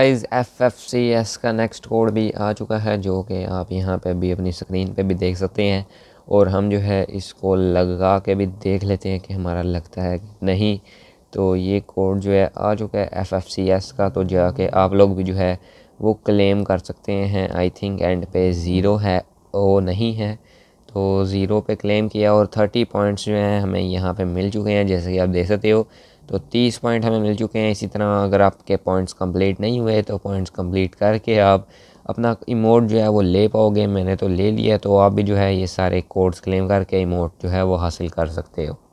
guys F F C S का next code भी आ चुका है जो कि आप यहाँ पे भी अपनी स्क्रीन पे भी देख सकते हैं और हम जो है इसको लगा के भी देख लेते हैं कि हमारा लगता है कि नहीं तो ये कोड जो है आ चुका है एफ एफ सी एस का तो जाके आप लोग भी जो है वो क्लेम कर सकते हैं I think and pay zero है ओ नहीं है तो ज़ीरो पे क्लेम किया और थर्टी पॉइंट्स जो हैं हमें यहाँ पर मिल चुके हैं जैसे कि आप देख सकते हो तो तीस पॉइंट हमें मिल चुके हैं इसी तरह अगर आपके पॉइंट्स कंप्लीट नहीं हुए तो पॉइंट्स कंप्लीट करके आप अपना इमोट जो है वो ले पाओगे मैंने तो ले लिया तो आप भी जो है ये सारे कोड्स क्लेम करके इमोट जो है वो हासिल कर सकते हो